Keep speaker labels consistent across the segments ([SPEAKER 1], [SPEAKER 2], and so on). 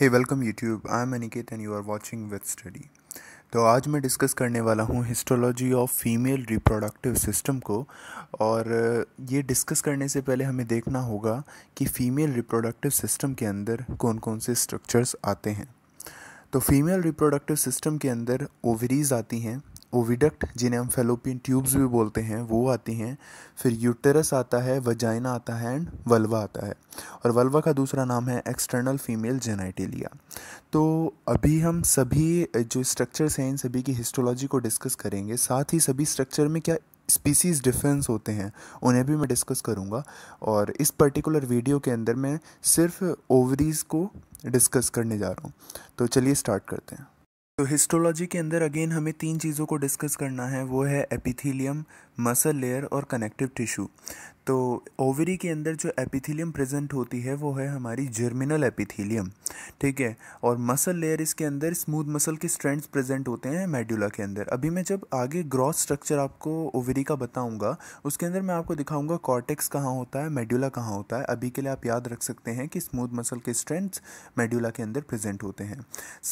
[SPEAKER 1] hey welcome YouTube I am Aniket and you are watching with study तो आज मैं discuss करने वाला हूँ histology of female reproductive system को और ये डिस्कस करने से पहले हमें देखना होगा कि फ़ीमेल रिप्रोडक्टिव सिस्टम के अंदर कौन कौन से स्ट्रक्चर्स आते हैं तो फीमेल रिप्रोडक्टिव सिस्टम के अंदर ओवरीज आती हैं ओविडक्ट जिन्हें हम फेलोपियन ट्यूब्स भी बोलते हैं वो आती हैं फिर यूटेरस आता है वजाइना आता है एंड वल्वा आता है और वल्वा का दूसरा नाम है एक्सटर्नल फीमेल जेनाइटेलिया तो अभी हम सभी जो स्ट्रक्चर्स हैं इन सभी की हिस्टोलॉजी को डिस्कस करेंगे साथ ही सभी स्ट्रक्चर में क्या स्पीसीज़ डिफरेंस होते हैं उन्हें भी मैं डिस्कस करूँगा और इस पर्टिकुलर वीडियो के अंदर मैं सिर्फ ओवरीज़ को डिस्कस करने जा रहा हूँ तो चलिए स्टार्ट करते हैं तो हिस्टोलॉजी के अंदर अगेन हमें तीन चीज़ों को डिस्कस करना है वो है एपिथीलियम मसल लेयर और कनेक्टिव टिश्यू तो ओवरी के अंदर जो एपिथीलियम प्रेजेंट होती है वो है हमारी जर्मिनल एपिथीलियम ठीक है और मसल लेयर इसके अंदर स्मूथ मसल के स्ट्रेंड्स प्रेजेंट होते हैं मेड्यूला के अंदर अभी मैं जब आगे ग्रॉस स्ट्रक्चर आपको ओवरी का बताऊंगा उसके अंदर मैं आपको दिखाऊंगा कॉर्टेक्स कहाँ होता है मेड्यूला कहाँ होता है अभी के लिए आप याद रख सकते हैं कि स्मूथ मसल के स्ट्रेंथ्स मेड्यूला के अंदर प्रेजेंट होते हैं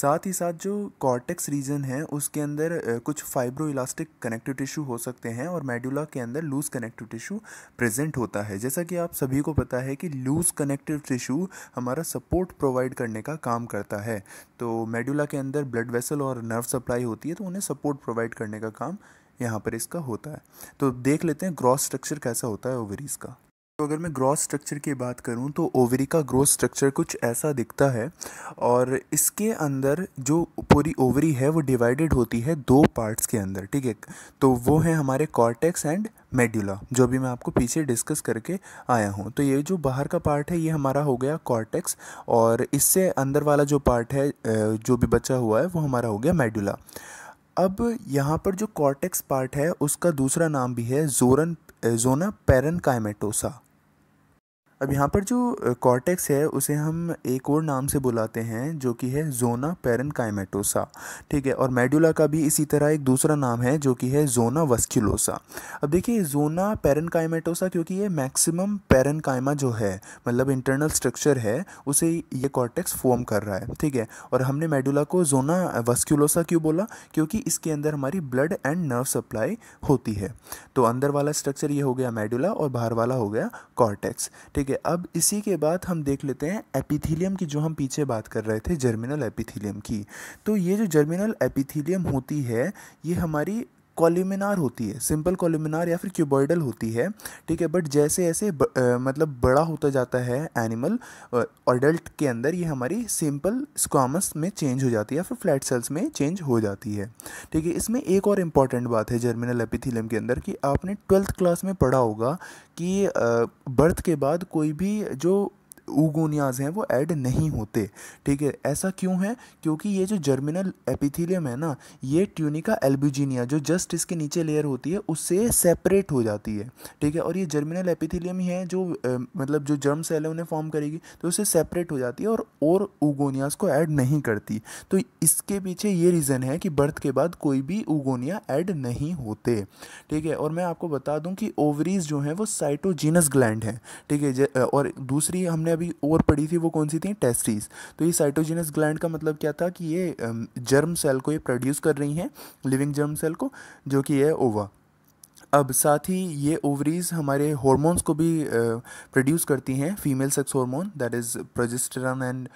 [SPEAKER 1] साथ ही साथ जो कॉर्टेक्स रीजन है उसके अंदर कुछ फाइब्रो इलास्टिक कनेक्टिव टिश्यू हो सकते हैं और मेडुला के अंदर लूज कनेक्टिव टिश्यू प्रेजेंट होता है जैसा कि आप सभी को पता है कि लूज कनेक्टिव टिश्यू हमारा सपोर्ट प्रोवाइड करने का काम करता है तो मेडुला के अंदर ब्लड वेसल और नर्व सप्लाई होती है तो उन्हें सपोर्ट प्रोवाइड करने का काम यहाँ पर इसका होता है तो देख लेते हैं ग्रॉस स्ट्रक्चर कैसा होता है ओवरीज का तो अगर मैं ग्रॉस स्ट्रक्चर की बात करूं तो ओवरी का ग्रोथ स्ट्रक्चर कुछ ऐसा दिखता है और इसके अंदर जो पूरी ओवरी है वो डिवाइडेड होती है दो पार्ट्स के अंदर ठीक है तो वो है हमारे कॉर्टेक्स एंड मेड्यूला जो भी मैं आपको पीछे डिस्कस करके आया हूँ तो ये जो बाहर का पार्ट है ये हमारा हो गया कॉर्टेक्स और इससे अंदर वाला जो पार्ट है जो भी बचा हुआ है वो हमारा हो गया मेड्यूला अब यहाँ पर जो कॉर्टेक्स पार्ट है उसका दूसरा नाम भी है जोरन जोना पेरन कायमेटोसा अब यहाँ पर जो कॉर्टेक्स है उसे हम एक और नाम से बुलाते हैं जो कि है जोना पेरनकाइमेटोसा ठीक है और मेडुला का भी इसी तरह एक दूसरा नाम है जो कि है जोना वस्क्यूलोसा अब देखिए जोना पेरनकाइमेटोसा क्योंकि ये मैक्सिमम पेरनकाइमा जो है मतलब इंटरनल स्ट्रक्चर है उसे ये कॉर्टेक्स फॉर्म कर रहा है ठीक है और हमने मेडुला को जोना वस्क्यूलोसा क्यों बोला क्योंकि इसके अंदर हमारी ब्लड एंड नर्व सप्लाई होती है तो अंदर वाला स्ट्रक्चर ये हो गया मेडुला और बाहर वाला हो गया कॉर्टेक्स ठीक ठीक है अब इसी के बाद हम देख लेते हैं एपिथीलियम की जो हम पीछे बात कर रहे थे जर्मिनल एपिथीलियम की तो ये जो जर्मिनल एपिथीलियम होती है ये हमारी कॉल्यूमिनार होती है सिंपल कॉल्यूमिनार या फिर क्यूबॉइडल होती है ठीक है बट जैसे ऐसे ब, आ, मतलब बड़ा होता जाता है एनिमल अडल्ट के अंदर ये हमारी सिंपल स्क्वामस में चेंज हो जाती है या फिर फ्लैट सेल्स में चेंज हो जाती है ठीक है इसमें एक और इम्पॉर्टेंट बात है जर्मिनल एपिथीलियम के अंदर कि आपने ट्वेल्थ क्लास में पढ़ा होगा कि बर्थ के बाद कोई भी जो ऊगोनियाज हैं वो ऐड नहीं होते ठीक है ऐसा क्यों है क्योंकि ये जो जर्मिनल एपिथीलियम है ना ये ट्यूनिका एल्ब्यूजिनिया जो जस्ट इसके नीचे लेयर होती है उससे सेपरेट हो जाती है ठीक है और ये जर्मिनल एपिथीलियम ही है जो ए, मतलब जो जर्म सेल है उन्हें फॉर्म करेगी तो उससे सेपरेट हो जाती है और और ऊगोनियाज को ऐड नहीं करती तो इसके पीछे ये रीज़न है कि बर्थ के बाद कोई भी ऊगोनिया ऐड नहीं होते ठीक है और मैं आपको बता दूँ कि ओवरीज जो हैं वो साइटोजीनस ग्लैंड हैं ठीक है और दूसरी हमने अभी और पड़ी थी वो कौन सी थी टेस्टिस तो ये साइटोजिनस ग्लैंड का मतलब क्या था कि ये जर्म सेल को ये प्रोड्यूस कर रही हैं लिविंग जर्म सेल को जो कि है ओवा अब साथ ही ये ओवरीज हमारे हॉर्मोन्स को भी प्रोड्यूस करती हैं female sex hormone that is progesterone and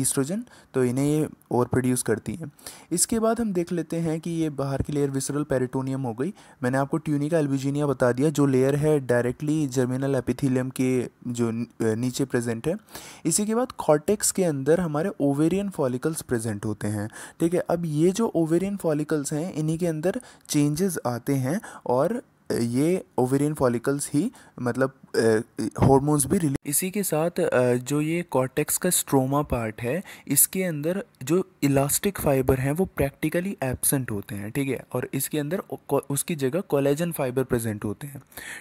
[SPEAKER 1] estrogen तो इन्हें ये और प्रोड्यूस करती हैं इसके बाद हम देख लेते हैं कि ये बाहर की लेयर विसरल पेरिटोनियम हो गई मैंने आपको ट्यूनिका एल्बिजीनिया बता दिया जो लेयर है डायरेक्टली जर्मिनल एपिथीलियम के जो नीचे प्रेजेंट है इसी के बाद कॉर्टेक्स के अंदर हमारे ओवेरियन फॉलिकल्स प्रेजेंट होते हैं ठीक है अब ये जो ओवेरियन फॉलिकल्स हैं इन्हीं के अंदर चेंजेस आते हैं और ये ओवेरियन फॉलिकल्स ही मतलब हॉर्मोन्स भी रिलीज इसी के साथ जो ये कॉर्टेक्स का स्ट्रोमा पार्ट है इसके अंदर जो इलास्टिक फाइबर हैं वो प्रैक्टिकली एब्सेंट होते हैं ठीक है और इसके अंदर उसकी जगह कोलेजन फाइबर प्रेजेंट होते हैं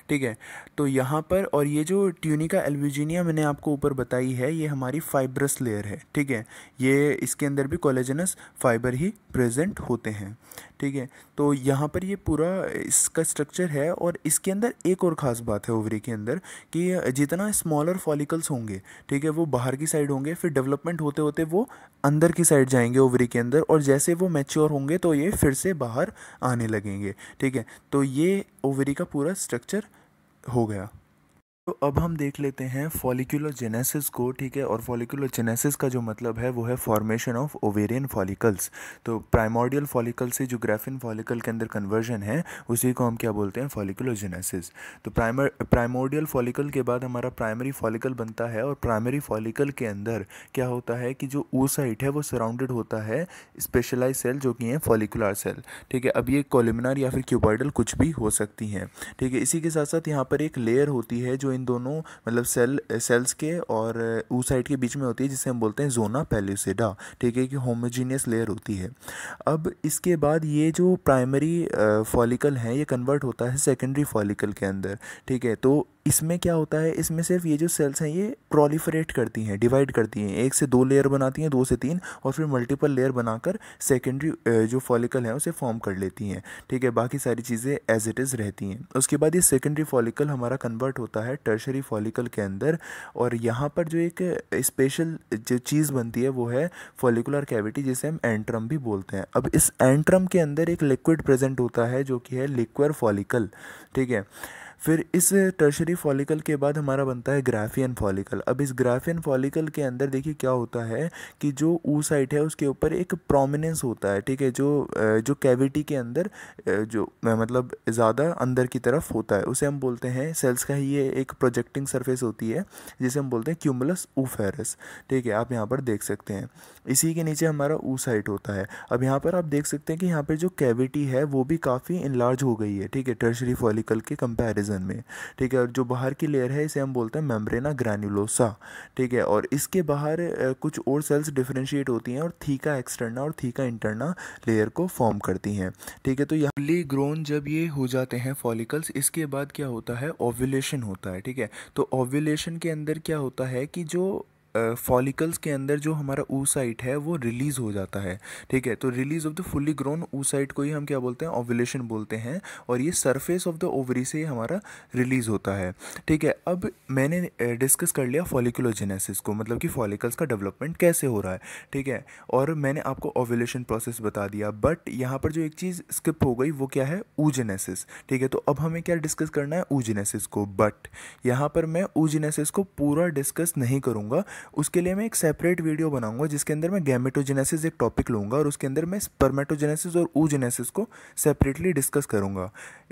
[SPEAKER 1] ठीक है तो यहाँ पर और ये जो ट्यूनिका एल्विजीनिया मैंने आपको ऊपर बताई है ये हमारी फाइब्रस लेयर है ठीक है ये इसके अंदर भी कोलेजनस फाइबर ही प्रेजेंट होते हैं ठीक है तो यहाँ पर ये पूरा इसका स्ट्रक्चर है और इसके अंदर एक और ख़ास बात है ओवरी के अंदर कि जितना स्मॉलर फॉलिकल्स होंगे ठीक है वो बाहर की साइड होंगे फिर डेवलपमेंट होते होते वो अंदर की साइड जाएंगे ओवरी के अंदर और जैसे वो मैच्योर होंगे तो ये फिर से बाहर आने लगेंगे ठीक है तो ये ओवरी का पूरा स्ट्रक्चर हो गया तो अब हम देख लेते हैं फॉलिकुलर जेनेसिस को ठीक है और फॉलिकुलर जेनेसिस का जो मतलब है वो है फॉर्मेशन ऑफ ओवेरियन फॉलिकल्स तो प्राइमोडियल फॉलिकल से जो ग्रेफिन फॉलिकल के अंदर कन्वर्जन है उसी को हम क्या बोलते हैं फॉलिकुलर जेनेसिस तो प्राइमर प्राइमोडियल फॉलिकल के बाद हमारा प्राइमरी फॉलिकल बनता है और प्राइमरी फॉलिकल के अंदर क्या होता है कि जो ओसाइट है वो सराउंडेड होता है स्पेशलाइज सेल जो कि है फॉलिकुलर सेल ठीक है अब ये कोलिमिनार या फिर क्यूबॉइडल कुछ भी हो सकती हैं ठीक है इसी के साथ साथ यहाँ पर एक लेयर होती है जो इन इन दोनों मतलब सेल सेल्स के और साइड के बीच में होती है जिसे हम बोलते हैं जोना पेल्यूसिडा ठीक है कि होमोजीनियस लेयर होती है अब इसके बाद ये जो प्राइमरी फॉलिकल हैं ये कन्वर्ट होता है सेकेंडरी फॉलिकल के अंदर ठीक है तो इसमें क्या होता है इसमें सिर्फ ये जो सेल्स हैं ये प्रोलीफरेट करती हैं डिवाइड करती हैं एक से दो लेयर बनाती हैं दो से तीन और फिर मल्टीपल लेयर बनाकर सेकेंडरी जो फॉलिकल है उसे फॉर्म कर लेती हैं ठीक है बाकी सारी चीज़ें एज इट इज़ रहती हैं उसके बाद ये सेकेंडरी फॉलिकल हमारा कन्वर्ट होता है टर्शरी फॉलिकल के अंदर और यहाँ पर जो एक स्पेशल जो चीज़ बनती है वो है फॉलिकुलर कैविटी जिसे हम एंट्रम भी बोलते हैं अब इस एंट्रम के अंदर एक लिक्विड प्रेजेंट होता है जो कि है लिक्वर फॉलिकल ठीक है फिर इस टर्शरी फॉलिकल के बाद हमारा बनता है ग्राफियन फॉलिकल अब इस ग्राफियन फॉलिकल के अंदर देखिए क्या होता है कि जो ऊ साइट है उसके ऊपर एक प्रोमिनेंस होता है ठीक है जो जो कैविटी के अंदर जो मतलब ज़्यादा अंदर की तरफ होता है उसे हम बोलते हैं सेल्स का ही ये एक प्रोजेक्टिंग सरफेस होती है जिसे हम बोलते हैं क्यूमुलस ऊफेरस ठीक है आप यहाँ पर देख सकते हैं इसी के नीचे हमारा ऊ साइट होता है अब यहाँ पर आप देख सकते हैं कि यहाँ पर जो कैविटी है वो भी काफ़ी इनलार्ज हो गई है ठीक है टर्शरी फॉलिकल के कंपेरिजन रीजन में ठीक है और जो बाहर की लेयर है इसे हम बोलते हैं मेम्ब्रेना ग्रैन्युलोसा ठीक है और इसके बाहर कुछ और सेल्स डिफ्रेंशिएट होती हैं और थीका एक्सटर्ना और थीका इंटरना लेयर को फॉर्म करती हैं ठीक है तो यहाँ ग्रोन जब ये हो जाते हैं फॉलिकल्स इसके बाद क्या होता है ओव्यूलेशन होता है ठीक है तो ओव्यूलेशन के अंदर क्या होता है कि जो फॉलिकल्स के अंदर जो हमारा ऊसाइट है वो रिलीज़ हो जाता है ठीक है तो release of the fully grown oocyte को ही हम क्या बोलते हैं ओवुलेशन बोलते हैं और ये सरफेस ऑफ द ओवरी से हमारा रिलीज़ होता है ठीक है अब मैंने डिस्कस कर लिया फॉलिकुलोजेनेसिस को मतलब कि फॉलिकल्स का डेवलपमेंट कैसे हो रहा है ठीक है और मैंने आपको ओवुलेशन प्रोसेस बता दिया बट यहाँ पर जो एक चीज़ स्किप हो गई वो क्या है ऊजेनेसिस ठीक है तो अब हमें क्या डिस्कस करना है ऊजेनेसिस को बट यहाँ पर मैं ऊजेनेसिस को पूरा डिस्कस नहीं करूँगा उसके लिए मैं एक सेपरेट वीडियो बनाऊंगा जिसके अंदर मैं गैमेटोजेनेसिस एक टॉपिक लूँगा और उसके अंदर मैं स्पर्मेटोजेनेसिस और ऊजेनेसिस को सेपरेटली डिस्कस करूँगा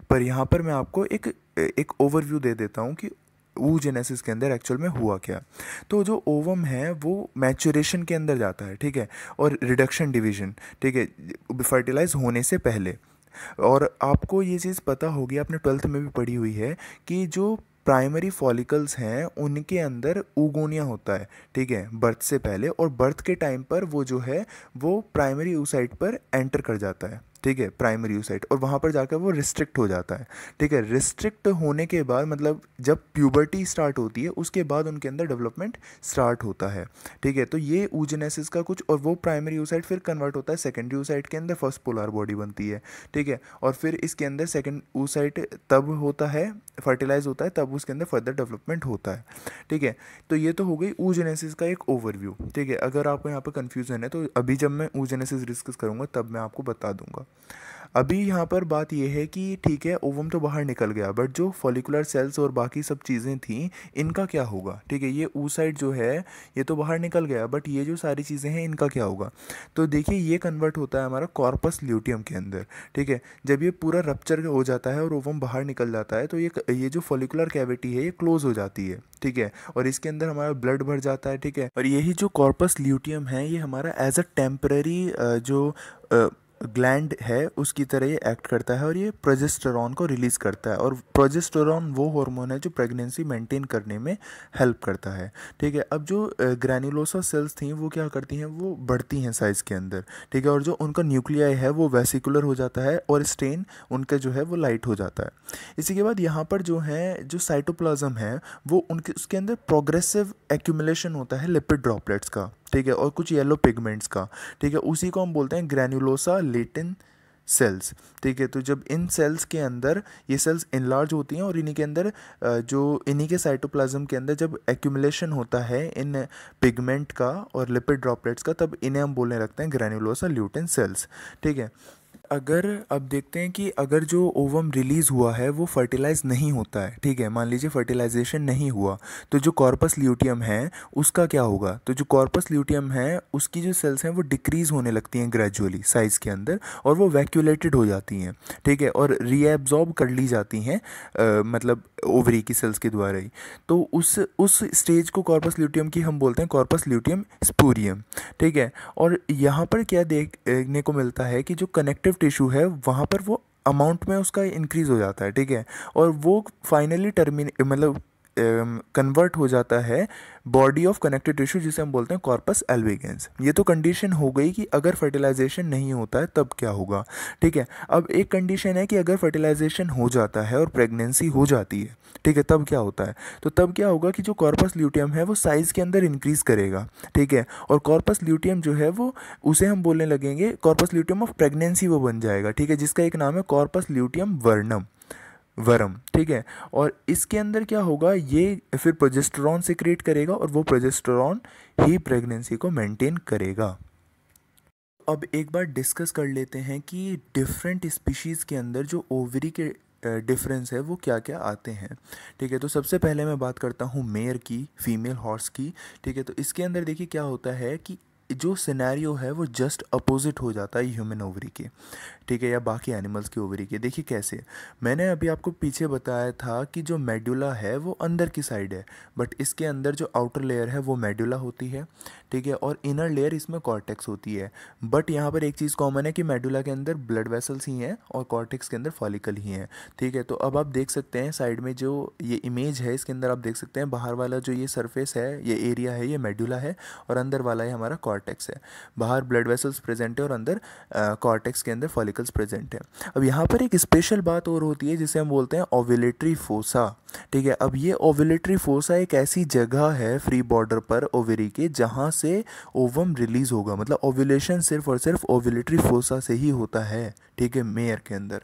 [SPEAKER 1] पर यहाँ पर मैं आपको एक एक ओवरव्यू दे देता हूँ कि ऊजेनेसिस के अंदर एक्चुअल में हुआ क्या तो जो ओवम है वो मैचुरेशन के अंदर जाता है ठीक है और रिडक्शन डिवीजन ठीक है फर्टिलाइज होने से पहले और आपको ये चीज़ पता होगी आपने ट्वेल्थ में भी पढ़ी हुई है कि जो प्राइमरी फॉलिकल्स हैं उनके अंदर उगोनिया होता है ठीक है बर्थ से पहले और बर्थ के टाइम पर वो जो है वो प्राइमरी ऊसाइट पर एंटर कर जाता है ठीक है प्राइमरी यूसाइट और वहाँ पर जाकर वो रिस्ट्रिक्ट हो जाता है ठीक है रिस्ट्रिक्ट होने के बाद मतलब जब प्यूबर्टी स्टार्ट होती है उसके बाद उनके अंदर डेवलपमेंट स्टार्ट होता है ठीक है तो ये ऊजनेसिस का कुछ और वो प्राइमरी यूसाइट फिर कन्वर्ट होता है सेकेंडरी यूसाइट के अंदर फर्स्ट पोलार बॉडी बनती है ठीक है और फिर इसके अंदर सेकेंड ऊसाइट तब होता है फर्टिलाइज होता है तब उसके अंदर फर्दर डेवलपमेंट होता है ठीक है तो ये तो हो गई ऊजनेसिस का एक ओवरव्यू ठीक है अगर आपको यहाँ पर कन्फ्यूज़न है तो अभी जब मैं ऊजनेसिस डिस्कस करूँगा तब मैं आपको बता दूँगा अभी यहाँ पर बात यह है कि ठीक है ओवम तो बाहर निकल गया बट जो फॉलिकुलर सेल्स और बाकी सब चीज़ें थी इनका क्या होगा ठीक है ये ऊ साइड जो है ये तो बाहर निकल गया बट ये जो सारी चीज़ें हैं इनका क्या होगा तो देखिए ये कन्वर्ट होता है हमारा कॉर्पस ल्यूटियम के अंदर ठीक है जब ये पूरा रप्चर हो जाता है और ओवम बाहर निकल जाता है तो ये ये जो फॉलिकुलर कैविटी है ये क्लोज हो जाती है ठीक है और इसके अंदर हमारा ब्लड भर जाता है ठीक है और यही जो कॉर्पस ल्यूटियम है ये हमारा एज अ टेम्प्रेरी जो ग्लैंड है उसकी तरह ये एक्ट करता है और ये प्रोजेस्टोरॉन को रिलीज़ करता है और प्रोजेस्टोरॉन वो हार्मोन है जो प्रेगनेंसी मेंटेन करने में हेल्प करता है ठीक है अब जो ग्रैनुलोसा सेल्स थी वो क्या करती हैं वो बढ़ती हैं साइज़ के अंदर ठीक है और जो उनका न्यूक्लियाई है वो वेसिकुलर हो जाता है और स्टेन उनका जो है वो लाइट हो जाता है इसी के बाद यहाँ पर जो है जो साइटोप्लाज्म है वो उनके उसके अंदर प्रोग्रेसिव एक्यूमुलेशन होता है लिपिड ड्रॉपलेट्स का ठीक है और कुछ येलो पिगमेंट्स का ठीक है उसी को हम बोलते हैं ग्रैन्यूलोसा लेटिन सेल्स ठीक है तो जब इन सेल्स के अंदर ये सेल्स इनलार्ज होती हैं और इन्हीं के अंदर जो इन्हीं के साइटोप्लाज्म के अंदर जब एक्यूमुलेशन होता है इन पिगमेंट का और लिपिड ड्रॉपलेट्स का तब इन्हें हम बोलने लगते हैं ग्रैन्यूलोसा ल्यूटिन सेल्स ठीक है अगर अब देखते हैं कि अगर जो ओवम रिलीज़ हुआ है वो फर्टिलाइज नहीं होता है ठीक है मान लीजिए फर्टिलाइजेशन नहीं हुआ तो जो कॉर्पस ल्यूटियम है उसका क्या होगा तो जो कॉर्पस ल्यूटियम है उसकी जो सेल्स हैं वो डिक्रीज़ होने लगती हैं ग्रेजुअली साइज़ के अंदर और वो वैक्यूलेटेड हो जाती हैं ठीक है और रीएब्जॉर्ब कर ली जाती हैं मतलब ओवरी की सेल्स के द्वारा ही तो उस उस स्टेज को कॉर्पस ल्यूटियम की हम बोलते हैं कॉर्पस ल्यूटियम स्पूरियम ठीक है और यहाँ पर क्या देखने को मिलता है कि जो कनेक्टिव टिश्यू है वहाँ पर वो अमाउंट में उसका इंक्रीज़ हो जाता है ठीक है और वो फाइनली टर्मिन मतलब कन्वर्ट हो जाता है बॉडी ऑफ कनेक्टिव टिश्यू जिसे हम बोलते हैं कॉर्पस एल्विगेंस ये तो कंडीशन हो गई कि अगर फर्टिलाइजेशन नहीं होता है तब क्या होगा ठीक है अब एक कंडीशन है कि अगर फर्टिलाइजेशन हो जाता है और प्रेगनेंसी हो जाती है ठीक है तब क्या होता है तो तब क्या होगा कि जो कॉर्पस ल्यूटियम है वो साइज़ के अंदर इंक्रीज़ करेगा ठीक है और कॉर्पस ल्यूटियम जो है वो उसे हम बोलने लगेंगे कॉर्पस ल्यूटियम ऑफ प्रेगनेंसी वो बन जाएगा ठीक है जिसका एक नाम है कॉर्पस ल्यूटियम वर्नम वर्म ठीक है और इसके अंदर क्या होगा ये फिर प्रोजेस्टोरॉन से क्रिएट करेगा और वो प्रोजेस्टरॉन ही प्रेगनेंसी को मेंटेन करेगा अब एक बार डिस्कस कर लेते हैं कि डिफरेंट स्पीशीज़ के अंदर जो ओवरी के डिफरेंस है वो क्या क्या आते हैं ठीक है तो सबसे पहले मैं बात करता हूँ मेयर की फीमेल हॉर्स की ठीक है तो इसके अंदर देखिए क्या होता है कि जो सिनेरियो है वो जस्ट अपोजिट हो जाता है ह्यूमन ओवरी के ठीक है या बाकी एनिमल्स के ओवरी के देखिए कैसे मैंने अभी आपको पीछे बताया था कि जो मेडुला है वो अंदर की साइड है बट इसके अंदर जो आउटर लेयर है वो मेडुला होती है ठीक है और इनर लेयर इसमें कॉर्टेक्स होती है बट यहाँ पर एक चीज़ कॉमन है कि मेडुला के अंदर ब्लड वेसल्स ही हैं और कॉर्टेक्स के अंदर फॉलिकल ही हैं ठीक है तो अब आप देख सकते हैं साइड में जो ये इमेज है इसके अंदर आप देख सकते हैं बाहर वाला जो ये सरफेस है ये एरिया है ये मेडुला है और अंदर वाला है हमारा कॉर्ट कॉर्टेक्स है बाहर ब्लड वेसल्स प्रेजेंट है और अंदर कॉर्टेक्स के अंदर फॉलिकल्स प्रेजेंट है अब यहाँ पर एक स्पेशल बात और होती है जिसे हम बोलते हैं ओविलेटरी फोसा ठीक है अब ये ओविलेटरी फोसा एक ऐसी जगह है फ्री बॉर्डर पर ओवेरी के जहाँ से ओवम रिलीज़ होगा मतलब ओविलेशन सिर्फ और सिर्फ ओविलेटरी फोसा से ही होता है ठीक है मेयर के अंदर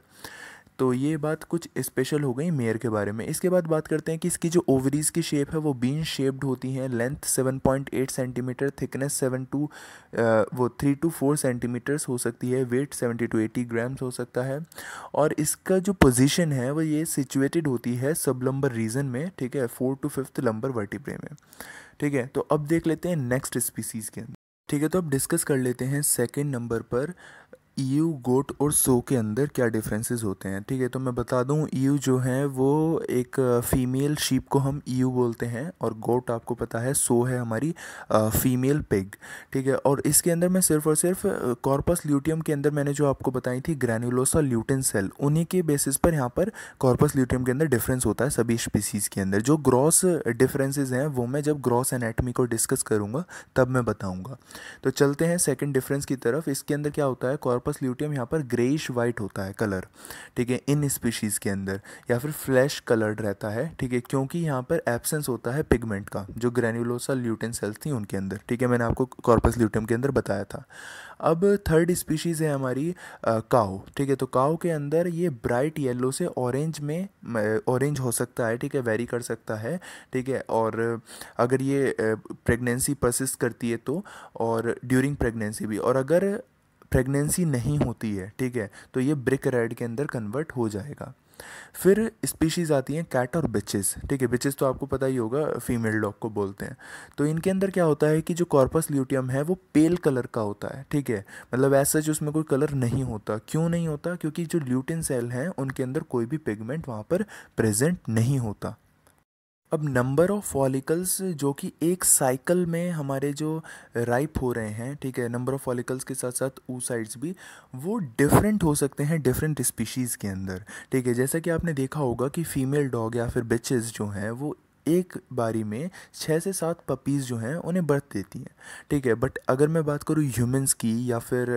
[SPEAKER 1] तो ये बात कुछ स्पेशल हो गई मेयर के बारे में इसके बाद बात करते हैं कि इसकी जो ओवरीज की शेप है वो बीन शेप्ड होती हैं लेंथ 7.8 सेंटीमीटर थिकनेस 7 टू वो 3 टू 4 सेंटीमीटर्स हो सकती है वेट 70 टू 80 ग्राम्स हो सकता है और इसका जो पोजीशन है वो ये सिचुएटेड होती है सब लंबर रीजन में ठीक है four to fifth lumbar vertebrae में ठीक है तो अब देख लेते हैं नेक्स्ट स्पीसीज़ के अंदर ठीक है तो अब डिस्कस कर लेते हैं सेकेंड नंबर पर ईयू गोट और सो के अंदर क्या डिफरेंसेस होते हैं ठीक है तो मैं बता दूं ईयू जो है वो एक फ़ीमेल शीप को हम ईयू बोलते हैं और गोट आपको पता है सो है हमारी फ़ीमेल पिग ठीक है और इसके अंदर मैं सिर्फ और सिर्फ कॉर्पस ल्यूटियम के अंदर मैंने जो आपको बताई थी ग्रैनुलोसा ल्यूटिन सेल उन्हीं के बेसिस पर यहाँ पर कॉर्पस ल्यूटियम के अंदर डिफरेंस होता है सभी स्पीसीज़ के अंदर जो ग्रॉस डिफरेंसेज हैं वो मैं जब ग्रॉस एनेटमी को डिस्कस करूँगा तब मैं बताऊँगा तो चलते हैं सेकेंड डिफरेंस की तरफ इसके अंदर क्या होता है कॉर्प कार्पस ल्यूटियम यहाँ पर ग्रेइश वाइट होता है कलर ठीक है इन स्पीशीज़ के अंदर या फिर फ्लैश कलर्ड रहता है ठीक है क्योंकि यहाँ पर एब्सेंस होता है पिगमेंट का जो ग्रेन्यूलोसा ल्यूटिन सेल्स थी उनके अंदर ठीक है मैंने आपको कॉर्पस ल्यूटियम के अंदर बताया था अब थर्ड स्पीशीज़ है हमारी काओ ठीक है तो काओ के अंदर ये ब्राइट येलो से ऑरेंज में ऑरेंज हो सकता है ठीक है वेरी कर सकता है ठीक है और अगर ये प्रेगनेंसी परसिस्ट करती है तो और ड्यूरिंग प्रेगनेंसी भी और अगर प्रेगनेंसी नहीं होती है ठीक है तो ये ब्रिक रेड के अंदर कन्वर्ट हो जाएगा फिर स्पीशीज़ आती हैं कैट और बिचेस ठीक है बिचेस तो आपको पता ही होगा फीमेल डॉग को बोलते हैं तो इनके अंदर क्या होता है कि जो कॉर्पस ल्यूटियम है वो पेल कलर का होता है ठीक है मतलब ऐसा जो उसमें कोई कलर नहीं होता क्यों नहीं होता क्योंकि जो ल्यूटिन सेल हैं उनके अंदर कोई भी पिगमेंट वहाँ पर प्रेजेंट नहीं होता अब नंबर ऑफ़ फॉलिकल्स जो कि एक साइकिल में हमारे जो राइप हो रहे हैं ठीक है नंबर ऑफ़ फॉलिकल्स के साथ साथ ऊ साइड्स भी वो डिफरेंट हो सकते हैं डिफरेंट स्पीशीज़ के अंदर ठीक है जैसा कि आपने देखा होगा कि फ़ीमेल डॉग या फिर बिचेज़ जो हैं वो एक बारी में छः से सात पपीज़ जो हैं उन्हें बर्थ देती हैं ठीक है बट अगर मैं बात करूँ ह्यूमन्स की या फिर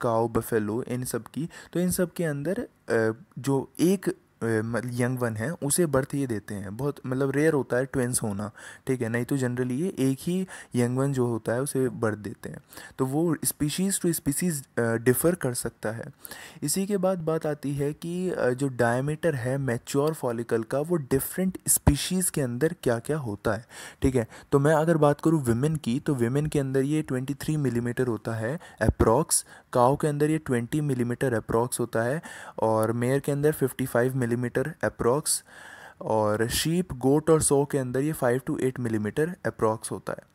[SPEAKER 1] काओ बफेलो इन सब की तो इन सब के अंदर जो एक यंग वन है उसे बर्थ ये देते हैं बहुत मतलब रेयर होता है ट्वेंस होना ठीक है नहीं तो जनरली ये एक ही यंग वन जो होता है उसे बर्थ देते हैं तो वो स्पीशीज़ टू स्पीशीज़ डिफ़र कर सकता है इसी के बाद बात आती है कि जो डायमीटर है मैच्योर फॉलिकल का वो डिफरेंट स्पीशीज़ के अंदर क्या क्या होता है ठीक है तो मैं अगर बात करूँ विमेन की तो विमेन के अंदर ये ट्वेंटी थ्री मिलीमीटर होता है अप्रॉक्स काओ के अंदर ये ट्वेंटी मिलीमीटर अप्रॉक्स होता है और मेयर के अंदर फिफ्टी फाइव mm अप्रॉक्स और शीप गोट और सो के अंदर ये five to eight millimetre approx होता है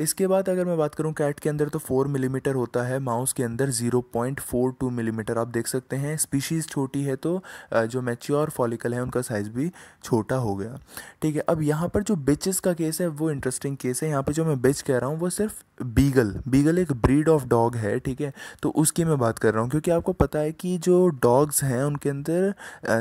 [SPEAKER 1] इसके बाद अगर मैं बात करूं कैट के अंदर तो फोर मिलीमीटर होता है माउस के अंदर zero point four to millimetre आप देख सकते हैं स्पीशीज़ छोटी है तो जो मेच्योर फॉलिकल है उनका साइज़ भी छोटा हो गया ठीक है अब यहाँ पर जो बिचेस का केस है वो इंटरेस्टिंग केस है यहाँ पर जो मैं बिच कह रहा हूँ वो सिर्फ बीगल बीगल एक ब्रीड ऑफ डॉग है ठीक है तो उसकी मैं बात कर रहा हूँ क्योंकि आपको पता है कि जो डॉग्स हैं उनके अंदर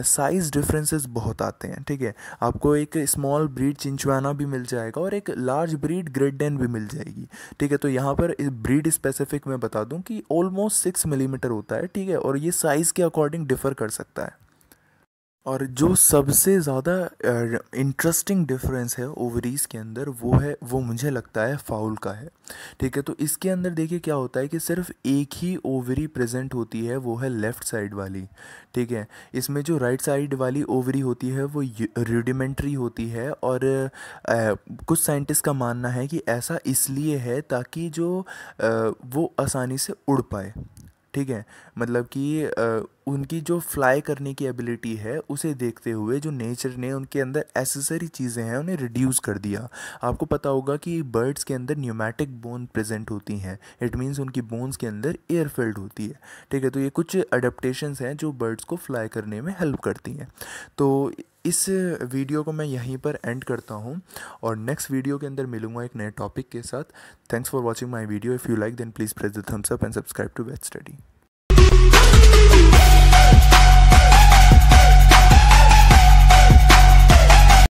[SPEAKER 1] साइज़ डिफरेंसेस बहुत आते हैं ठीक है आपको एक स्मॉल ब्रीड चिंचवाना भी मिल जाएगा और एक लार्ज ब्रीड ग्रेट डेन भी मिल जाएगी ठीक है तो यहाँ पर ब्रीड स्पेसिफिक मैं बता दूँ कि ऑलमोस्ट सिक्स मिलीमीटर होता है ठीक है और ये साइज़ के अकॉर्डिंग डिफ़र कर सकता है और जो सबसे ज़्यादा इंटरेस्टिंग डिफरेंस है ओवरीज़ के अंदर वो है वो मुझे लगता है फाउल का है ठीक है तो इसके अंदर देखिए क्या होता है कि सिर्फ एक ही ओवरी प्रेजेंट होती है वो है लेफ़्ट साइड वाली ठीक है इसमें जो राइट साइड वाली ओवरी होती है वो रूडिमेंट्री होती है और आ, कुछ साइंटिस्ट का मानना है कि ऐसा इसलिए है ताकि जो आ, वो आसानी से उड़ पाए ठीक है मतलब कि उनकी जो फ्लाई करने की एबिलिटी है उसे देखते हुए जो नेचर ने उनके अंदर एसेसरी चीज़ें हैं उन्हें रिड्यूस कर दिया आपको पता होगा कि बर्ड्स के अंदर न्यूमैटिक बोन प्रेजेंट होती हैं इट मीन्स उनकी बोन्स के अंदर एयर फिल्ड होती है ठीक है तो ये कुछ अडेप्टशंस हैं जो बर्ड्स को फ्लाई करने में हेल्प करती हैं तो इस वीडियो को मैं यहीं पर एंड करता हूँ और नेक्स्ट वीडियो के अंदर मिलूंगा एक नए टॉपिक के साथ thanks for watching my video if you like then please press the thumbs up and subscribe to vet study